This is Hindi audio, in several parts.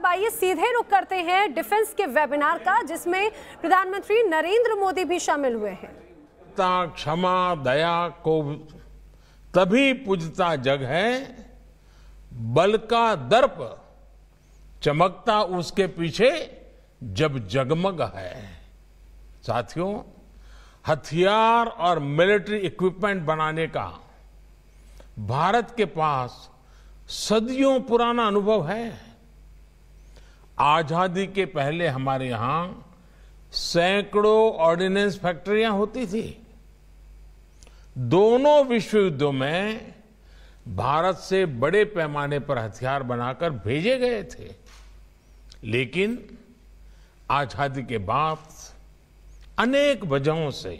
अब आइए सीधे रुक करते हैं डिफेंस के वेबिनार का जिसमें प्रधानमंत्री नरेंद्र मोदी भी शामिल हुए हैं क्षमा दया को तभी पूजता जग है बल का दर्प चमकता उसके पीछे जब जगमग है साथियों हथियार और मिलिट्री इक्विपमेंट बनाने का भारत के पास सदियों पुराना अनुभव है आजादी के पहले हमारे यहां सैकड़ों ऑर्डिनेंस फैक्ट्रियां होती थी दोनों विश्व युद्धों में भारत से बड़े पैमाने पर हथियार बनाकर भेजे गए थे लेकिन आजादी के बाद अनेक वजहों से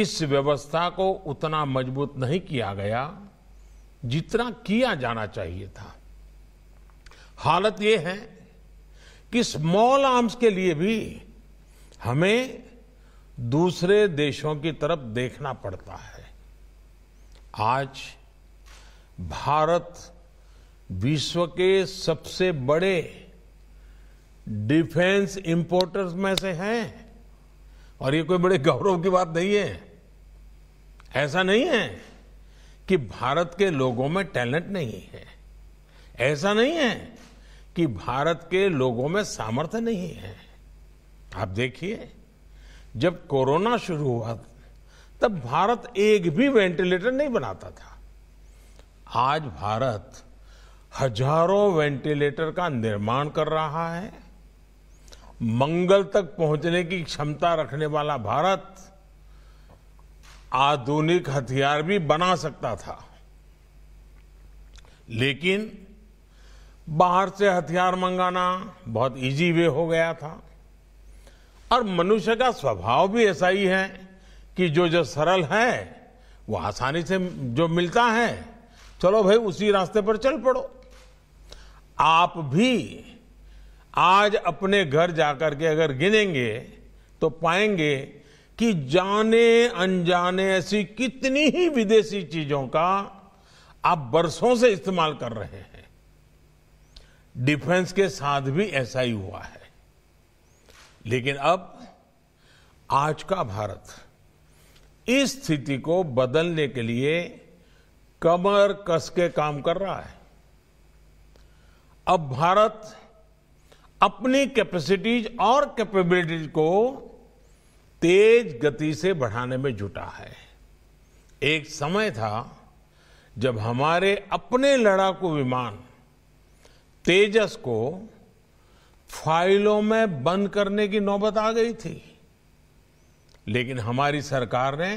इस व्यवस्था को उतना मजबूत नहीं किया गया जितना किया जाना चाहिए था हालत यह है कि स्मॉल आर्म्स के लिए भी हमें दूसरे देशों की तरफ देखना पड़ता है आज भारत विश्व के सबसे बड़े डिफेंस इंपोर्टर्स में से हैं और ये कोई बड़े गौरव की बात नहीं है ऐसा नहीं है कि भारत के लोगों में टैलेंट नहीं है ऐसा नहीं है कि भारत के लोगों में सामर्थ्य नहीं है आप देखिए जब कोरोना शुरू हुआ तब भारत एक भी वेंटिलेटर नहीं बनाता था आज भारत हजारों वेंटिलेटर का निर्माण कर रहा है मंगल तक पहुंचने की क्षमता रखने वाला भारत आधुनिक हथियार भी बना सकता था लेकिन बाहर से हथियार मंगाना बहुत इजी वे हो गया था और मनुष्य का स्वभाव भी ऐसा ही है कि जो जो सरल है वो आसानी से जो मिलता है चलो भाई उसी रास्ते पर चल पड़ो आप भी आज अपने घर जाकर के अगर गिनेंगे तो पाएंगे कि जाने अनजाने ऐसी कितनी ही विदेशी चीजों का आप बरसों से इस्तेमाल कर रहे हैं डिफेंस के साथ भी ऐसा ही हुआ है लेकिन अब आज का भारत इस स्थिति को बदलने के लिए कमर कस के काम कर रहा है अब भारत अपनी कैपेसिटीज और कैपेबिलिटीज को तेज गति से बढ़ाने में जुटा है एक समय था जब हमारे अपने लड़ाकू विमान तेजस को फाइलों में बंद करने की नौबत आ गई थी लेकिन हमारी सरकार ने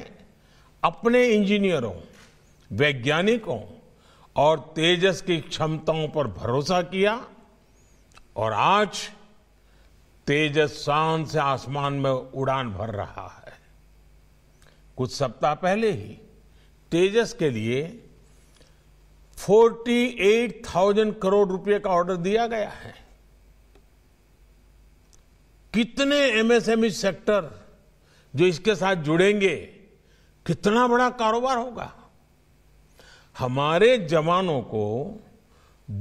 अपने इंजीनियरों वैज्ञानिकों और तेजस की क्षमताओं पर भरोसा किया और आज तेजस शान से आसमान में उड़ान भर रहा है कुछ सप्ताह पहले ही तेजस के लिए 48,000 करोड़ रुपए का ऑर्डर दिया गया है कितने एमएसएमई e सेक्टर जो इसके साथ जुड़ेंगे कितना बड़ा कारोबार होगा हमारे जवानों को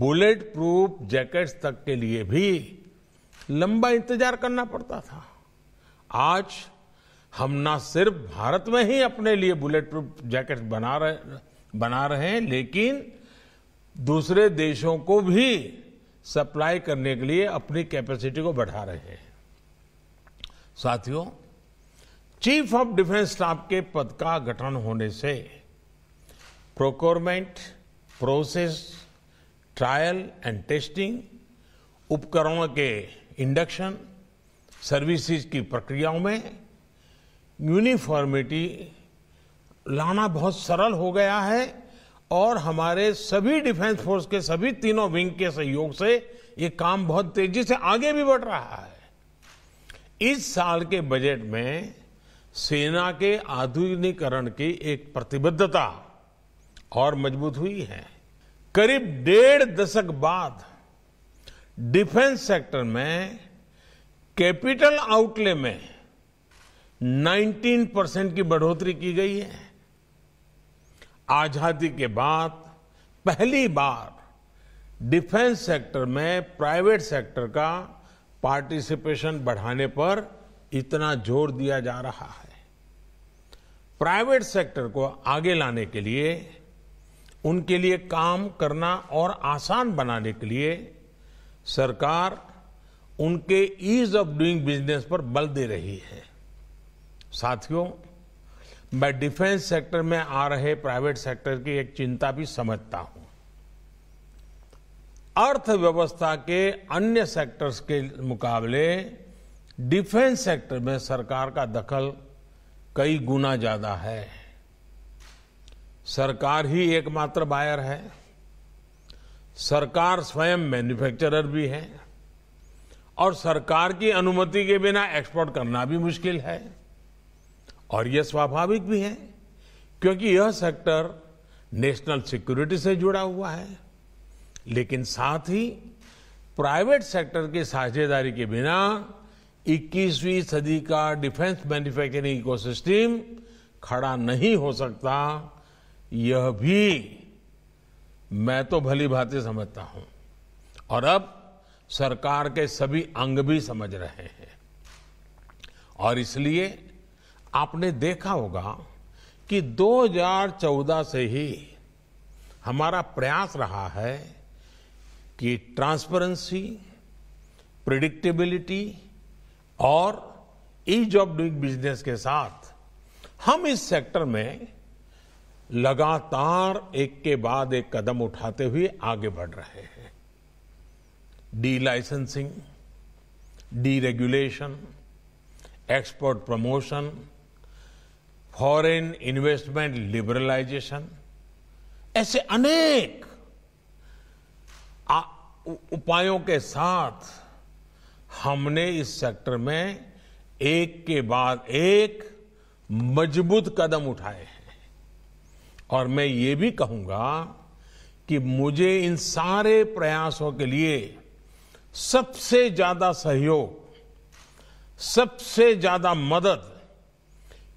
बुलेट प्रूफ जैकेट्स तक के लिए भी लंबा इंतजार करना पड़ता था आज हम ना सिर्फ भारत में ही अपने लिए बुलेट प्रूफ जैकेट्स बना रहे बना रहे हैं लेकिन दूसरे देशों को भी सप्लाई करने के लिए अपनी कैपेसिटी को बढ़ा रहे हैं साथियों चीफ ऑफ डिफेंस स्टाफ के पद का गठन होने से procurement process trial and testing उपकरणों के इंडक्शन सर्विसेज की प्रक्रियाओं में यूनिफॉर्मिटी लाना बहुत सरल हो गया है और हमारे सभी डिफेंस फोर्स के सभी तीनों विंग के सहयोग से ये काम बहुत तेजी से आगे भी बढ़ रहा है इस साल के बजट में सेना के आधुनिकीकरण की एक प्रतिबद्धता और मजबूत हुई है करीब डेढ़ दशक बाद डिफेंस सेक्टर में कैपिटल आउटले में 19 परसेंट की बढ़ोतरी की गई है आजादी के बाद पहली बार डिफेंस सेक्टर में प्राइवेट सेक्टर का पार्टिसिपेशन बढ़ाने पर इतना जोर दिया जा रहा है प्राइवेट सेक्टर को आगे लाने के लिए उनके लिए काम करना और आसान बनाने के लिए सरकार उनके ईज ऑफ डूइंग बिजनेस पर बल दे रही है साथियों मैं डिफेंस सेक्टर में आ रहे प्राइवेट सेक्टर की एक चिंता भी समझता हूं अर्थव्यवस्था के अन्य सेक्टर्स के मुकाबले डिफेंस सेक्टर में सरकार का दखल कई गुना ज्यादा है सरकार ही एकमात्र बायर है सरकार स्वयं मैन्युफैक्चरर भी है और सरकार की अनुमति के बिना एक्सपोर्ट करना भी मुश्किल है और यह स्वाभाविक भी है क्योंकि यह सेक्टर नेशनल सिक्योरिटी से जुड़ा हुआ है लेकिन साथ ही प्राइवेट सेक्टर की साझेदारी के बिना 21वीं सदी का डिफेंस मैन्युफैक्चरिंग इकोसिस्टम खड़ा नहीं हो सकता यह भी मैं तो भली भांति समझता हूं और अब सरकार के सभी अंग भी समझ रहे हैं और इसलिए आपने देखा होगा कि 2014 से ही हमारा प्रयास रहा है कि ट्रांसपेरेंसी प्रिडिक्टेबिलिटी और ईज ऑफ डूइंग बिजनेस के साथ हम इस सेक्टर में लगातार एक के बाद एक कदम उठाते हुए आगे बढ़ रहे हैं delicensing deregulation export promotion foreign investment liberalisation ऐसे अनेक उपायों के साथ हमने इस सेक्टर में एक के बाद एक मजबूत कदम उठाए हैं और मैं ये भी कहूंगा कि मुझे इन सारे प्रयासों के लिए सबसे ज्यादा सहयोग सबसे ज्यादा मदद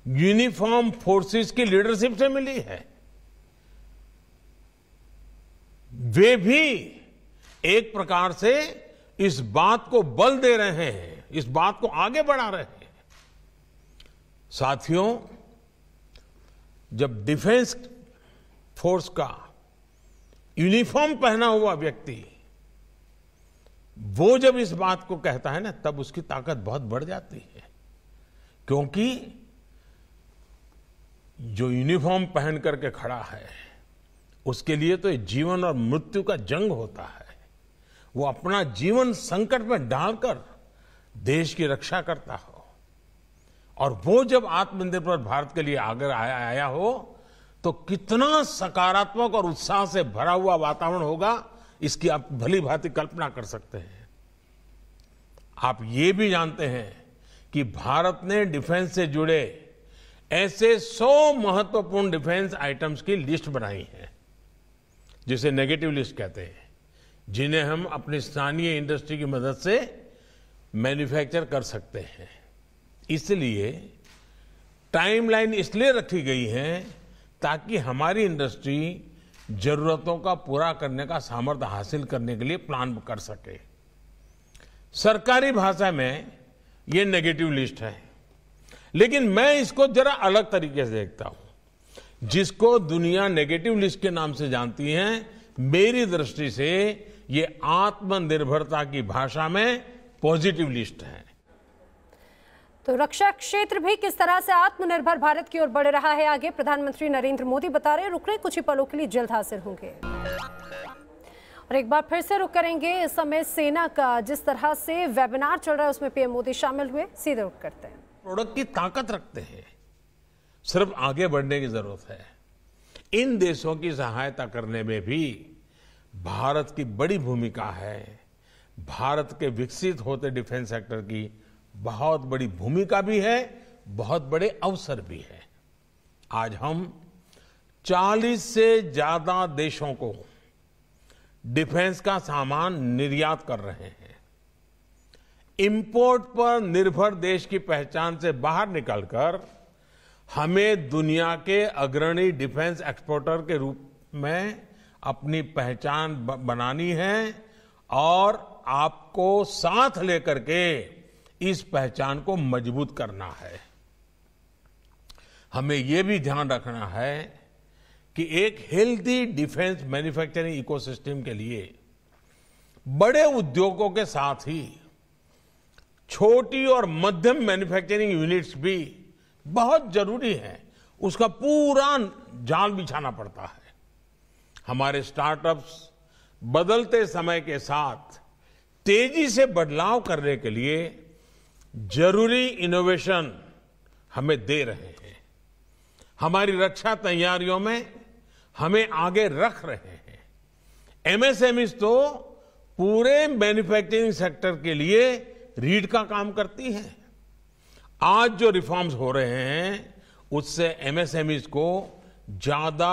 यूनिफॉर्म फोर्सेस की लीडरशिप से मिली है वे भी एक प्रकार से इस बात को बल दे रहे हैं इस बात को आगे बढ़ा रहे हैं साथियों जब डिफेंस फोर्स का यूनिफॉर्म पहना हुआ व्यक्ति वो जब इस बात को कहता है ना तब उसकी ताकत बहुत बढ़ जाती है क्योंकि जो यूनिफॉर्म पहन करके खड़ा है उसके लिए तो जीवन और मृत्यु का जंग होता है वो अपना जीवन संकट में डालकर देश की रक्षा करता हो और वो जब आत्मनिर्भर भारत के लिए आगे आया आया हो तो कितना सकारात्मक और उत्साह से भरा हुआ वातावरण होगा इसकी आप भली भांति कल्पना कर सकते हैं आप ये भी जानते हैं कि भारत ने डिफेंस से जुड़े ऐसे 100 महत्वपूर्ण डिफेंस आइटम्स की लिस्ट बनाई है जिसे नेगेटिव लिस्ट कहते हैं जिन्हें हम अपनी स्थानीय इंडस्ट्री की मदद से मैन्युफैक्चर कर सकते हैं इसलिए टाइमलाइन इसलिए रखी गई है ताकि हमारी इंडस्ट्री जरूरतों का पूरा करने का सामर्थ्य हासिल करने के लिए प्लान कर सके सरकारी भाषा में ये नेगेटिव लिस्ट है लेकिन मैं इसको जरा अलग तरीके से देखता हूं जिसको दुनिया नेगेटिव लिस्ट के नाम से जानती है मेरी दृष्टि से ये आत्मनिर्भरता की भाषा में पॉजिटिव लिस्ट है तो रक्षा क्षेत्र भी किस तरह से आत्मनिर्भर भारत की ओर बढ़ रहा है आगे प्रधानमंत्री नरेंद्र मोदी बता रहे रुक रहे कुछ ही पलों के लिए जल्द हासिल होंगे और एक बार फिर से रुक करेंगे इस समय सेना का जिस तरह से वेबिनार चल रहा है उसमें पीएम मोदी शामिल हुए सीधे रुक करते हैं प्रोडक्ट की ताकत रखते हैं सिर्फ आगे बढ़ने की जरूरत है इन देशों की सहायता करने में भी भारत की बड़ी भूमिका है भारत के विकसित होते डिफेंस सेक्टर की बहुत बड़ी भूमिका भी है बहुत बड़े अवसर भी है आज हम 40 से ज्यादा देशों को डिफेंस का सामान निर्यात कर रहे हैं इंपोर्ट पर निर्भर देश की पहचान से बाहर निकलकर हमें दुनिया के अग्रणी डिफेंस एक्सपोर्टर के रूप में अपनी पहचान बनानी है और आपको साथ लेकर के इस पहचान को मजबूत करना है हमें यह भी ध्यान रखना है कि एक हेल्दी डिफेंस मैन्युफैक्चरिंग इकोसिस्टम के लिए बड़े उद्योगों के साथ ही छोटी और मध्यम मैन्युफैक्चरिंग यूनिट्स भी बहुत जरूरी है उसका पूरा जाल बिछाना पड़ता है हमारे स्टार्टअप्स बदलते समय के साथ तेजी से बदलाव करने के लिए जरूरी इनोवेशन हमें दे रहे हैं हमारी रक्षा तैयारियों में हमें आगे रख रहे हैं एमएसएमईस e तो पूरे मैन्युफैक्चरिंग सेक्टर के लिए रीड का काम करती है आज जो रिफॉर्म्स हो रहे हैं उससे एमएसएमईज को ज्यादा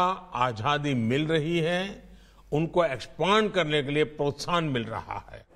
आजादी मिल रही है उनको एक्सपांड करने के लिए प्रोत्साहन मिल रहा है